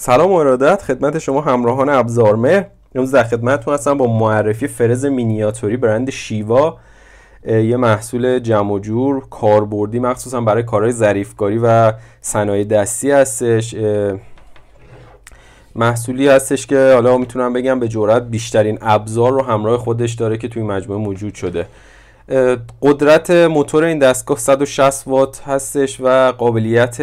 سلام و ارادت خدمت شما همراهان ابزارمه امروز در خدمتتون هستم با معرفی فرز مینیاتوری برند شیوا یه محصول جمع و جور کاربردی مخصوصا برای کارهای ظریفکاری و صنایع دستی هستش محصولی هستش که حالا میتونم بگم به جرات بیشترین ابزار رو همراه خودش داره که توی مجموعه موجود شده قدرت موتور این دستگاه 160 وات هستش و قابلیت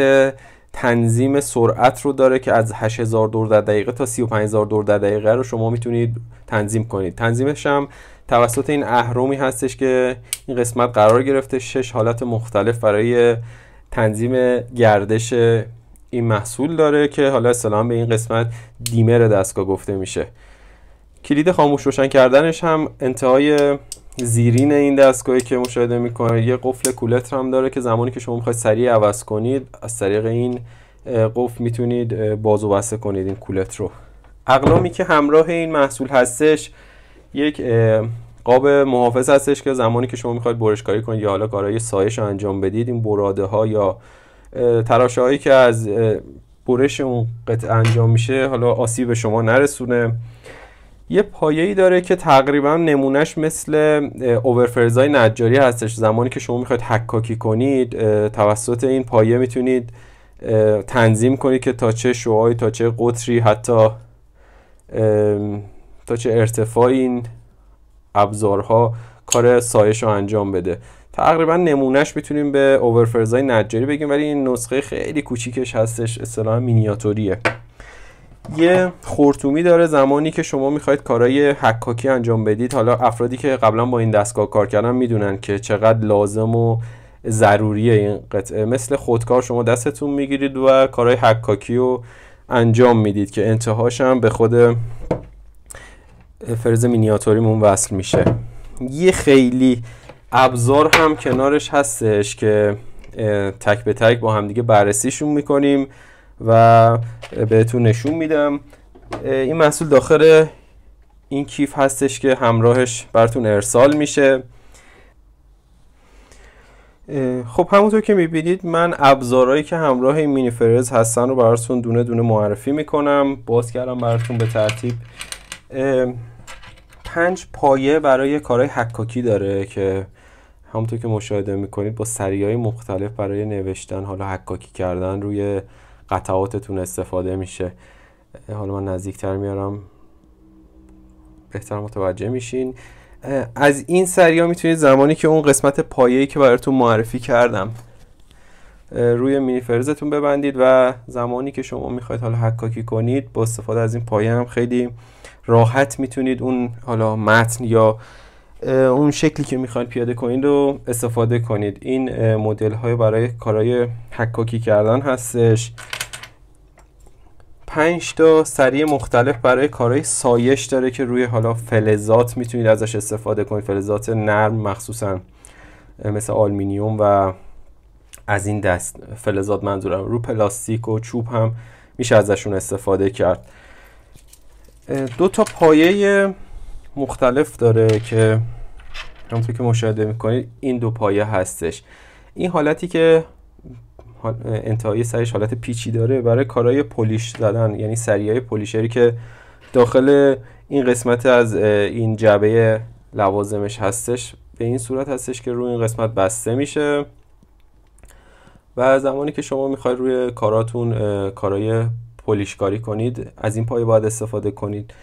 تنظیم سرعت رو داره که از 8000 دور در دقیقه تا 35000 دور در دقیقه رو شما میتونید تنظیم کنید تنظیمش هم توسط این اهرمی هستش که این قسمت قرار گرفته شش حالت مختلف برای تنظیم گردش این محصول داره که حالا سلام به این قسمت دیمر دستگاه گفته میشه کلید خاموش روشن کردنش هم انتهای زیرین این دستگاهی که مشاهده میکنه یه قفل کولتر هم داره که زمانی که شما میخواید سریع عوض کنید از طریق این قفل میتونید باز و بسته کنید این کولت رو اقلامی که همراه این محصول هستش یک قاب محافظ هستش که زمانی که شما میخواید برشکاری کنید یا حالا کارهای سایش رو انجام بدید این براده ها یا تراشه هایی که از برش اون قطعه انجام میشه حالا آسیب به شما نرسونه یه پایه‌ای داره که تقریبا نمونهش مثل اوورفرزای نجاری هستش زمانی که شما میخواید حکاکی کنید توسط این پایه میتونید تنظیم کنید که تا چه شعایی تا چه قطری حتی تا چه ارتفاع این ابزارها کار سایش رو انجام بده تقریبا نمونهش میتونیم به اوورفرزای نجاری بگیم ولی این نسخه خیلی کوچیکش هستش اصطلاح مینیاتوریه یه خورتومی داره زمانی که شما میخواید کارهای حکاکی انجام بدید حالا افرادی که قبلا با این دستگاه کار کردن میدونن که چقدر لازم و ضروریه این قطعه مثل خودکار شما دستتون میگیرید و کارهای حکاکی رو انجام میدید که انتهاشم به خود فرز مینیاتوریمون وصل میشه یه خیلی ابزار هم کنارش هستش که تک به تک با همدیگه بررسیشون میکنیم و بهتون نشون میدم این محصول داخل این کیف هستش که همراهش براتون ارسال میشه خب همونطور که میبینید من ابزارهایی که همراه این مینی فرز هستن رو براتون دونه دونه معرفی میکنم باز کردم براتون به ترتیب پنج پایه برای کارهای حکاکی داره که همونطور که مشاهده میکنید با سریهای مختلف برای نوشتن حالا حکاکی کردن روی قطعاتتون استفاده میشه حالا من نزدیکتر میارم بهتر متوجه میشین از این سریا میتونید زمانی که اون قسمت پایه‌ای که براتون معرفی کردم روی مینی فرزتون ببندید و زمانی که شما میخواید حالا حکاکی کنید با استفاده از این پایه هم خیلی راحت میتونید اون حالا متن یا اون شکلی که میخواین پیاده کنید رو استفاده کنید این مدل های برای کارهای حکاکی کردن هستش پنج تا سری مختلف برای کارهای سایش داره که روی حالا فلزات میتونید ازش استفاده کنید فلزات نرم مخصوصا مثل آلمینیوم و از این دست فلزات منظورم رو پلاستیک و چوب هم میشه ازشون استفاده کرد دو تا پایه مختلف داره که همونطور که مشاهده میکنید این دو پایه هستش این حالتی که انتهایی سرش حالت پیچی داره برای کارهای پولیش زدن یعنی سریای پولیشری که داخل این قسمت از این جبه لوازمش هستش به این صورت هستش که روی این قسمت بسته میشه و زمانی که شما میخواید روی کاراتون کارای پولیشکاری کنید از این پایه باید استفاده کنید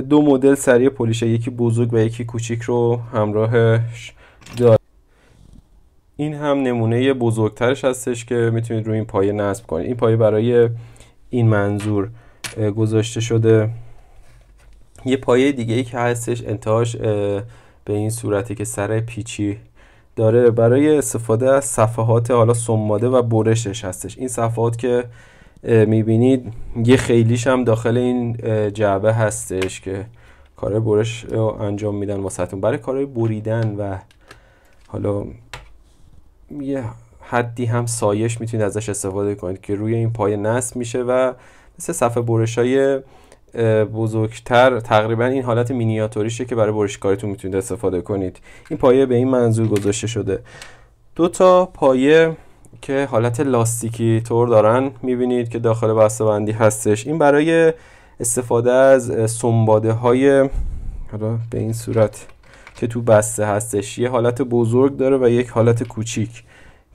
دو مدل سری پولیشه یکی بزرگ و یکی کوچیک رو همراهش داره این هم نمونه بزرگترش هستش که میتونید روی این پایه نصب کنید این پایه برای این منظور گذاشته شده یه پایه دیگه ای که هستش انتهاش به این صورتی که سر پیچی داره برای استفاده از صفحات حالا سماده و برشش هستش این صفحات که میبینید یه خیلیش هم داخل این جعبه هستش که کار برش رو انجام میدن واسهتون برای کارهای بریدن و حالا یه حدی هم سایش میتونید ازش استفاده کنید که روی این پایه نصب میشه و مثل صفحه برش های بزرگتر تقریبا این حالت مینیاتوریشه که برای برشکاریتون میتونید استفاده کنید این پایه به این منظور گذاشته شده دو تا پایه که حالت لاستیکی طور دارن میبینید که داخل بسته بندی هستش این برای استفاده از سنباده های حالا به این صورت که تو بسته هستش یه حالت بزرگ داره و یک حالت کوچیک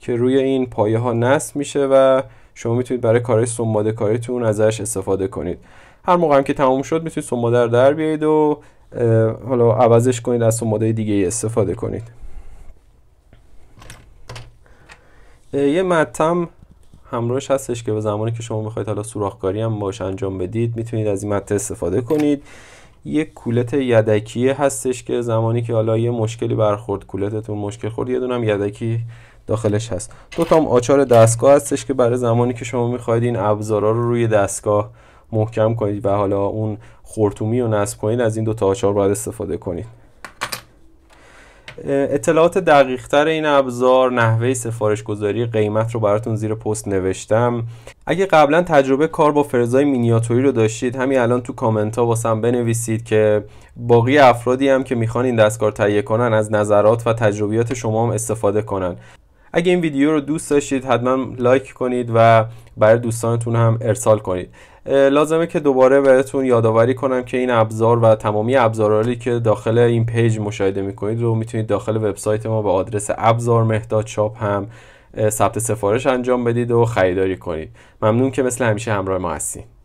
که روی این پایه ها نصب میشه و شما میتونید برای کارهای سنباده کاریتون ازش استفاده کنید هر موقع هم که تموم شد میتونید سنباده در بیارید و حالا عوضش کنید از سنباده دیگه استفاده کنید یه متم همراهش هستش که به زمانی که شما میخواید حالا سوراخکاری هم باش انجام بدید میتونید از این مته استفاده کنید یه کولت یدکی هستش که زمانی که حالا یه مشکلی برخورد کولتتون مشکل خورد یه دونم یدکی داخلش هست دو تام آچار دستگاه هستش که برای زمانی که شما میخواید این ابزارا رو روی دستگاه محکم کنید و حالا اون خورتومی رو نصب کنید از این دو تا آچار باید استفاده کنید اطلاعات تر این ابزار نحوه سفارش گذاری قیمت رو براتون زیر پست نوشتم اگه قبلا تجربه کار با فرزای مینیاتوری رو داشتید همین الان تو کامنت ها واسم بنویسید که باقی افرادی هم که میخوان این دستکار تهیه کنن از نظرات و تجربیات شما هم استفاده کنن اگه این ویدیو رو دوست داشتید حتما لایک کنید و برای دوستانتون هم ارسال کنید لازمه که دوباره بهتون یادآوری کنم که این ابزار و تمامی ابزارهایی که داخل این پیج مشاهده میکنید رو میتونید داخل وبسایت ما به آدرس ابزار مهداد شاپ هم ثبت سفارش انجام بدید و خریداری کنید ممنون که مثل همیشه همراه ما هستید